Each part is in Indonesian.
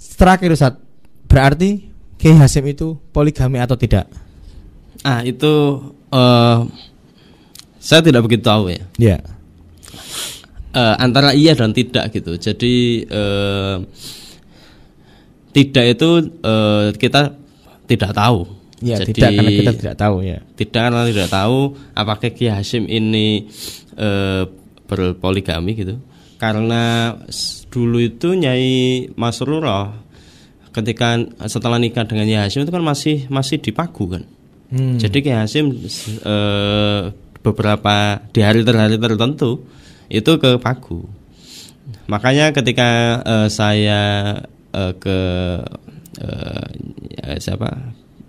Terakhir Ustaz, berarti Kiai Hasim itu poligami atau tidak? Ah, itu uh, saya tidak begitu tahu ya. Iya. Yeah. Uh, antara iya dan tidak gitu. Jadi uh, tidak itu uh, kita tidak tahu. Ya, Jadi, tidak karena kita tidak tahu ya. Tidak karena tidak tahu apakah Kiai Hasim ini uh, berpoligami gitu karena dulu itu Nyai Mas Ruro ketika setelah nikah dengan Nyai Hasim itu kan masih masih di kan. Hmm. Jadi Nyai Hasim e, beberapa di hari terhari tertentu itu ke Pagu. Makanya ketika e, saya e, ke e, siapa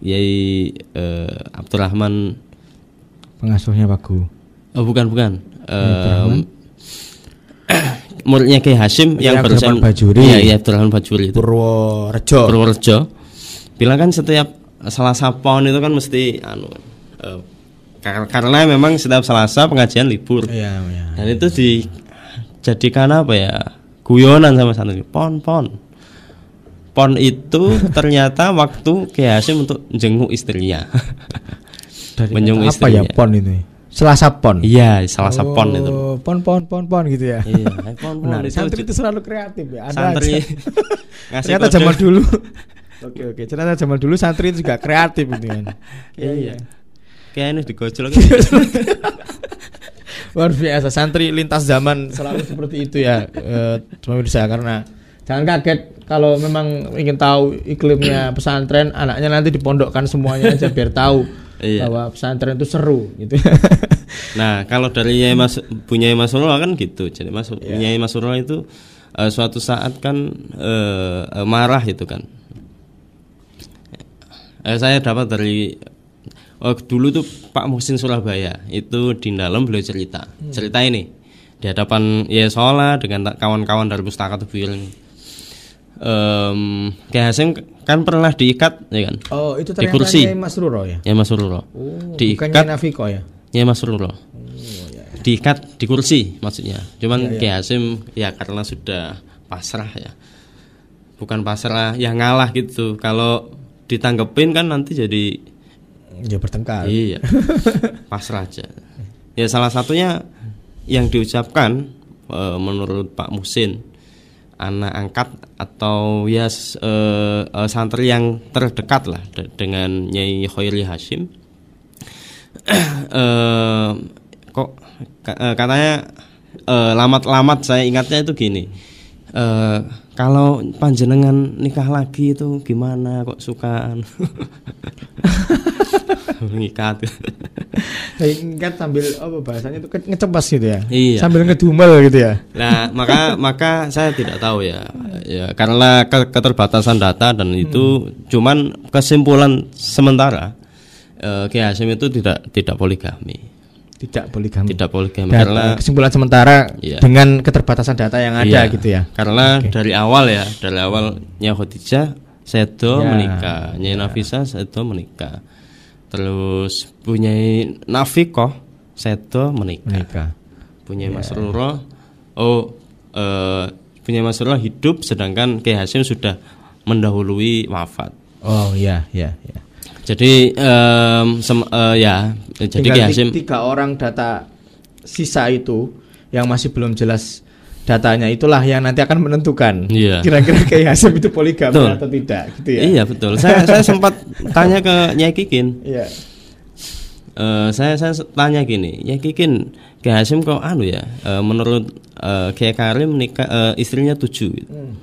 Yai e, Abdurrahman pengasuhnya Pagu. Oh bukan bukan. E, muridnya Ki Hasim iya, yang, yang bersama Bajuri. Iya, iya Abdurrahman Bajuri itu. Purworejo. Purworejo. Bilang kan setiap Selasa Pon itu kan mesti anu uh, karena memang setiap Selasa pengajian libur. Iya, iya. Dan itu di dijadikan apa ya? Guyonan sama santri. Pon, pon. Pon itu ternyata waktu Ki Hasim untuk jenguk istrinya. Dari menjenguk apa ya pon ini? Selasa Pon. Iya, Selasa oh, Pon itu. Pon pon pon pon gitu ya. Iya, pon pon. Nah, santri itu selalu kreatif ya. Ada santri. Aja. ternyata zaman dulu. oke oke, cerita zaman dulu santri itu juga kreatif gitu kan. iya iya. iya. iya. Kayaknya digojlok. Luar biasa santri lintas zaman selalu seperti itu ya. Eh pemirsa karena jangan kaget kalau memang ingin tahu iklimnya pesantren anaknya nanti dipondokkan semuanya aja biar tahu iya. bahwa pesantren itu seru gitu. nah, kalau dari Nyai Mas punya Mas Nurul kan gitu. Jadi Mas yeah. punya Mas Nurul itu uh, suatu saat kan uh, uh, marah gitu kan. Uh, saya dapat dari uh, dulu tuh Pak Muhsin Surabaya itu di dalam beliau cerita. Hmm. Cerita ini di hadapan ya sholat dengan kawan-kawan dari Pustaka Tubuh um, Kiai Hasim kan pernah diikat ya kan oh itu di kursi Mas Ruro ya ya Mas Ruro oh, diikat Nafiko ya ya Mas Ruro oh, ya, ya. diikat di kursi maksudnya cuman ya, ya. Kiai Hasim ya karena sudah pasrah ya bukan pasrah ya ngalah gitu kalau ditanggepin kan nanti jadi ya bertengkar iya pasrah aja ya salah satunya yang diucapkan eh, menurut Pak Musin anak angkat atau ya uh, uh, santri yang terdekat lah de dengan Nyai Khairi Hashim uh, kok ka uh, katanya lamat-lamat uh, saya ingatnya itu gini uh, kalau panjenengan nikah lagi itu gimana kok sukaan tuh kan sambil apa bahasanya itu ngecepas gitu ya iya. sambil ngedumel gitu ya nah maka maka saya tidak tahu ya ya karena keterbatasan data dan itu hmm. cuman kesimpulan sementara eh, Kiai Hasim itu tidak tidak poligami tidak poligami tidak poligami data, karena kesimpulan sementara iya. dengan keterbatasan data yang ada iya, gitu ya karena okay. dari awal ya dari awalnya Khadijah Seto ya. menikah Nyai ya. Nafisa Seto menikah terus punya Nafiko Seto menikah, menikah. punya yeah. Mas Ruro oh uh, eh, punya Mas Ruro hidup sedangkan Kiai Hasim sudah mendahului wafat oh ya yeah, ya yeah, yeah. jadi um, sem uh, ya jadi eh, ya, Kiai Hasim tiga orang data sisa itu yang masih belum jelas datanya itulah yang nanti akan menentukan iya. kira-kira kayak Hasim itu poligami atau tidak gitu ya. Iya betul. Saya saya sempat tanya ke Nyai Kikin. Iya. Uh, saya saya tanya gini, Nyai Kikin, Ki Hasim kok anu ya? Uh, menurut uh, Kiai Karim nikah uh, istrinya tujuh. Gitu. Hmm.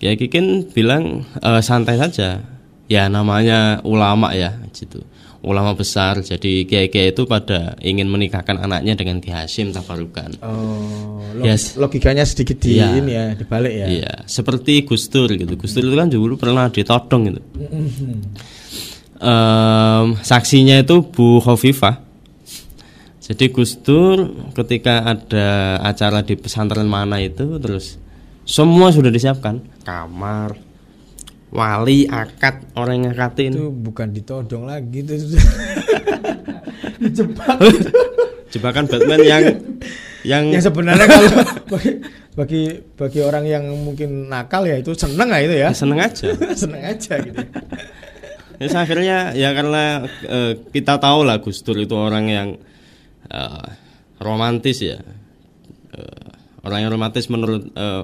Kiai Kikin bilang uh, santai saja. Ya namanya ulama ya gitu ulama besar jadi kiai-kiai itu pada ingin menikahkan anaknya dengan Ki Hasim Tafarukan. Oh, log yes. logikanya sedikit di ya. ini ya, dibalik ya. Iya, seperti Gus Dur gitu. Gus Dur itu kan dulu pernah ditodong gitu. um, saksinya itu Bu Khofifah. Jadi Gus Dur ketika ada acara di pesantren mana itu terus semua sudah disiapkan, kamar, wali akad orang yang ngakatin itu bukan ditodong lagi itu jebak jebakan Batman yang yang yang sebenarnya kalau bagi, bagi bagi orang yang mungkin nakal ya itu seneng lah itu ya, ya seneng aja seneng aja gitu ya akhirnya ya karena uh, kita tahu lah Gus Dur itu orang yang uh, romantis ya uh, orang yang romantis menurut uh,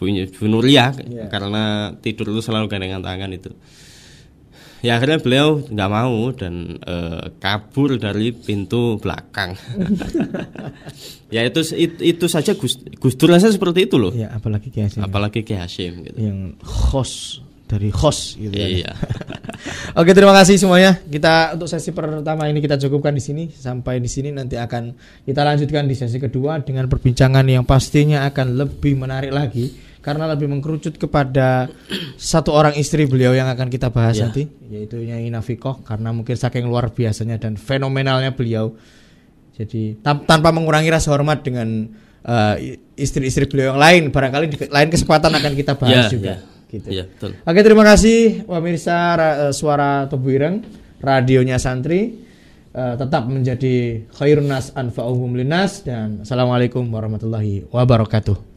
ibunya Bu Nuria ya, yeah. karena tidur itu selalu gandengan tangan itu ya akhirnya beliau nggak mau dan e, kabur dari pintu belakang ya itu itu saja Gus Gus seperti itu loh ya apalagi Ki Hashim apalagi Ki Hashim gitu. yang khos dari host gitu ya oke terima kasih semuanya kita untuk sesi pertama ini kita cukupkan di sini sampai di sini nanti akan kita lanjutkan di sesi kedua dengan perbincangan yang pastinya akan lebih menarik lagi karena lebih mengkerucut kepada satu orang istri beliau yang akan kita bahas ya. nanti yaitu Nyai Nafikoh karena mungkin saking luar biasanya dan fenomenalnya beliau jadi tanpa mengurangi rasa hormat dengan uh, istri-istri beliau yang lain barangkali di lain kesempatan akan kita bahas ya, juga ya. gitu. Ya, betul. Oke terima kasih pemirsa uh, suara Tebuireng radionya santri uh, tetap menjadi khairun nas anfa'uhum linas dan assalamualaikum warahmatullahi wabarakatuh.